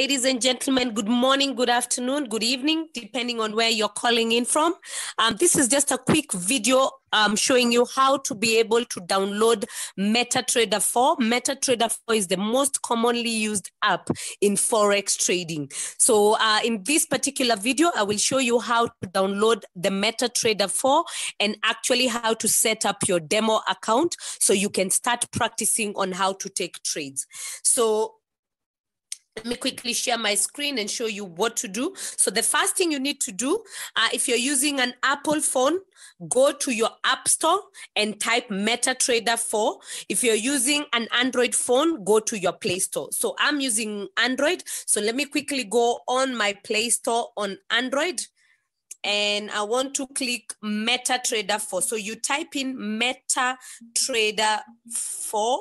Ladies and gentlemen, good morning, good afternoon, good evening, depending on where you're calling in from. Um, this is just a quick video um, showing you how to be able to download MetaTrader 4. MetaTrader 4 is the most commonly used app in Forex trading. So uh, in this particular video, I will show you how to download the MetaTrader 4 and actually how to set up your demo account so you can start practicing on how to take trades. So let me quickly share my screen and show you what to do. So the first thing you need to do, uh, if you're using an Apple phone, go to your app store and type MetaTrader 4. If you're using an Android phone, go to your Play Store. So I'm using Android. So let me quickly go on my Play Store on Android and I want to click MetaTrader 4. So you type in MetaTrader 4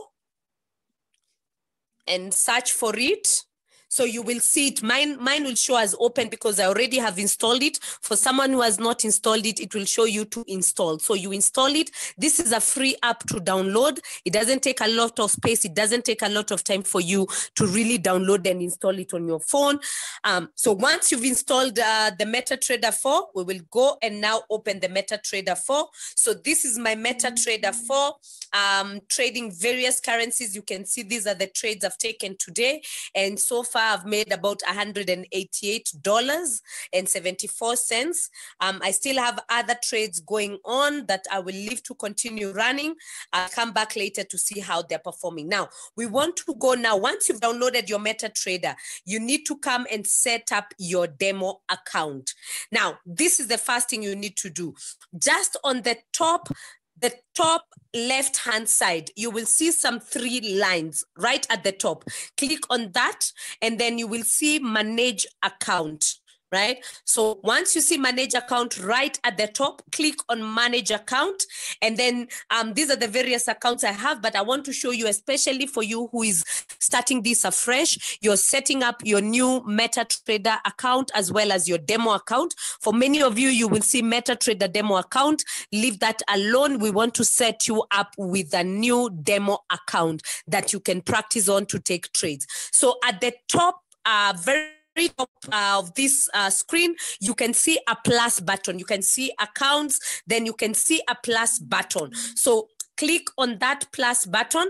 and search for it. So you will see it. Mine, mine will show as open because I already have installed it. For someone who has not installed it, it will show you to install. So you install it. This is a free app to download. It doesn't take a lot of space. It doesn't take a lot of time for you to really download and install it on your phone. Um, so once you've installed uh, the MetaTrader 4, we will go and now open the MetaTrader 4. So this is my MetaTrader 4, um, trading various currencies. You can see these are the trades I've taken today. And so far, far, I've made about $188.74. Um, I still have other trades going on that I will leave to continue running. I'll come back later to see how they're performing. Now, we want to go now. Once you've downloaded your MetaTrader, you need to come and set up your demo account. Now, this is the first thing you need to do. Just on the top the top left hand side, you will see some three lines right at the top. Click on that, and then you will see manage account right? So once you see manage account right at the top, click on manage account. And then um, these are the various accounts I have, but I want to show you, especially for you who is starting this afresh, you're setting up your new MetaTrader account as well as your demo account. For many of you, you will see MetaTrader demo account. Leave that alone. We want to set you up with a new demo account that you can practice on to take trades. So at the top, uh, very very top uh, of this uh, screen, you can see a plus button. You can see accounts, then you can see a plus button. So click on that plus button.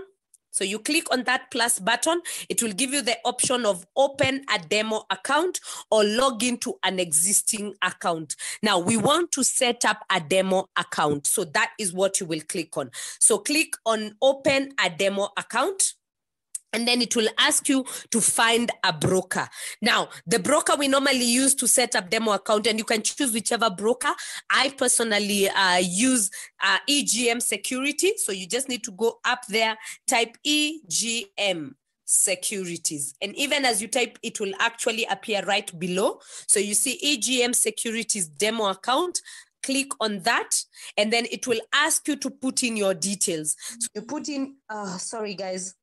So you click on that plus button, it will give you the option of open a demo account or log into an existing account. Now we want to set up a demo account. So that is what you will click on. So click on open a demo account and then it will ask you to find a broker. Now, the broker we normally use to set up demo account, and you can choose whichever broker. I personally uh, use uh, EGM Security, so you just need to go up there, type EGM securities and even as you type it will actually appear right below so you see egm securities demo account click on that and then it will ask you to put in your details so you put in uh, sorry guys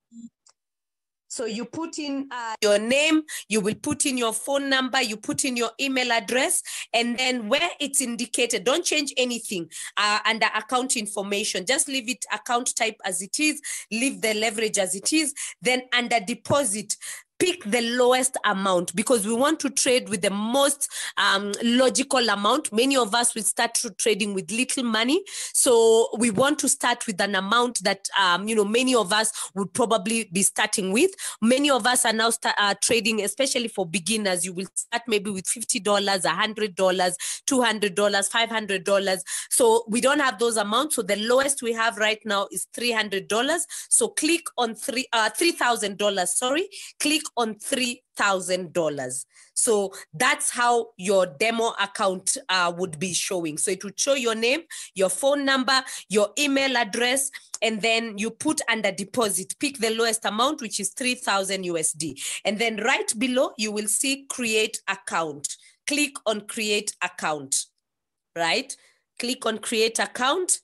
so you put in uh, your name, you will put in your phone number, you put in your email address, and then where it's indicated, don't change anything uh, under account information. Just leave it account type as it is, leave the leverage as it is. Then under deposit, pick the lowest amount because we want to trade with the most um, logical amount. Many of us will start trading with little money, so we want to start with an amount that um, you know many of us would probably be starting with. Many of us are now start, uh, trading, especially for beginners. You will start maybe with fifty dollars, a hundred dollars, two hundred dollars, five hundred dollars. So we don't have those amounts. So the lowest we have right now is three hundred dollars. So click on three uh, three thousand dollars. Sorry, click on $3,000. So that's how your demo account uh, would be showing. So it would show your name, your phone number, your email address, and then you put under deposit, pick the lowest amount, which is 3,000 USD. And then right below, you will see create account. Click on create account, right? Click on create account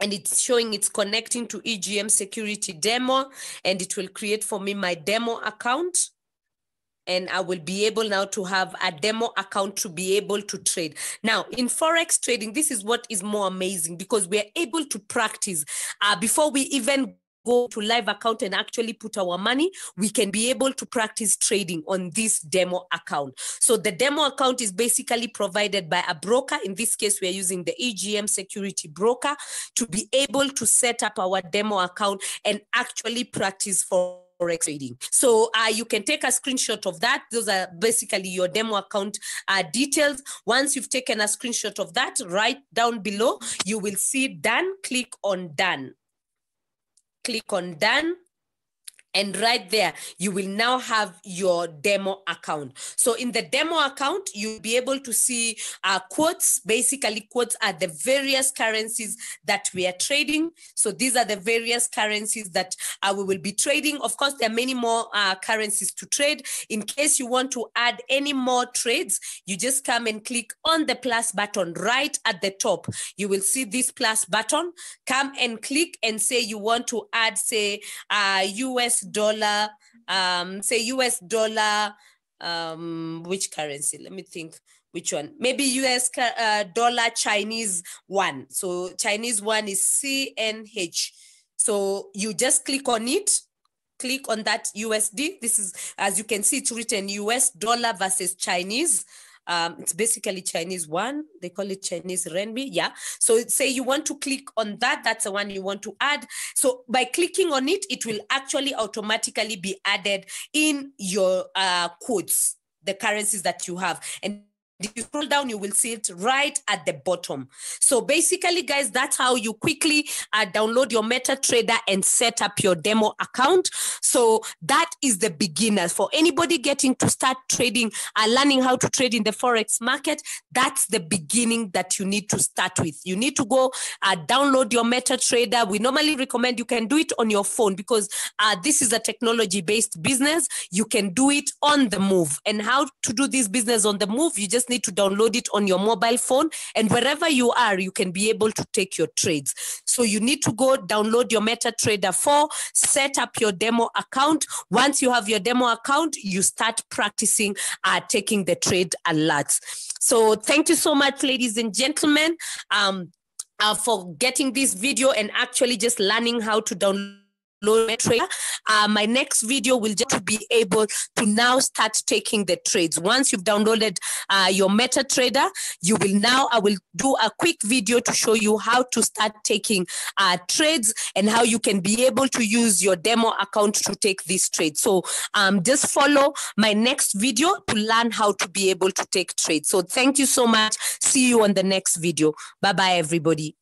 and it's showing it's connecting to EGM security demo and it will create for me my demo account and I will be able now to have a demo account to be able to trade. Now, in Forex trading, this is what is more amazing because we are able to practice uh, before we even go to live account and actually put our money, we can be able to practice trading on this demo account. So the demo account is basically provided by a broker. In this case, we are using the EGM security broker to be able to set up our demo account and actually practice for forex trading. So uh, you can take a screenshot of that. Those are basically your demo account uh, details. Once you've taken a screenshot of that, right down below, you will see done. Click on done click on done and right there, you will now have your demo account. So in the demo account, you'll be able to see our uh, quotes. Basically, quotes are the various currencies that we are trading. So these are the various currencies that uh, we will be trading. Of course, there are many more uh, currencies to trade. In case you want to add any more trades, you just come and click on the plus button right at the top. You will see this plus button. Come and click and say you want to add, say, uh, US dollar, um, say US dollar, um, which currency? Let me think which one? Maybe US uh, dollar Chinese one. So Chinese one is CNH. So you just click on it, click on that USD. This is, as you can see, it's written US dollar versus Chinese um, it's basically Chinese one. They call it Chinese renminbi. Yeah. So say you want to click on that. That's the one you want to add. So by clicking on it, it will actually automatically be added in your uh, codes, the currencies that you have. And if you scroll down, you will see it right at the bottom. So basically, guys, that's how you quickly uh, download your MetaTrader and set up your demo account. So that is the beginners. For anybody getting to start trading and uh, learning how to trade in the Forex market, that's the beginning that you need to start with. You need to go uh, download your MetaTrader. We normally recommend you can do it on your phone because uh, this is a technology based business. You can do it on the move. And how to do this business on the move, you just need to download it on your mobile phone. And wherever you are, you can be able to take your trades. So you need to go download your MetaTrader 4, set up your demo account. Once you have your demo account, you start practicing uh, taking the trade alerts. So thank you so much, ladies and gentlemen, um, uh, for getting this video and actually just learning how to download loan Uh, my next video will just be able to now start taking the trades. Once you've downloaded uh, your MetaTrader, you will now, I will do a quick video to show you how to start taking uh, trades and how you can be able to use your demo account to take these trades. So um, just follow my next video to learn how to be able to take trades. So thank you so much. See you on the next video. Bye-bye, everybody.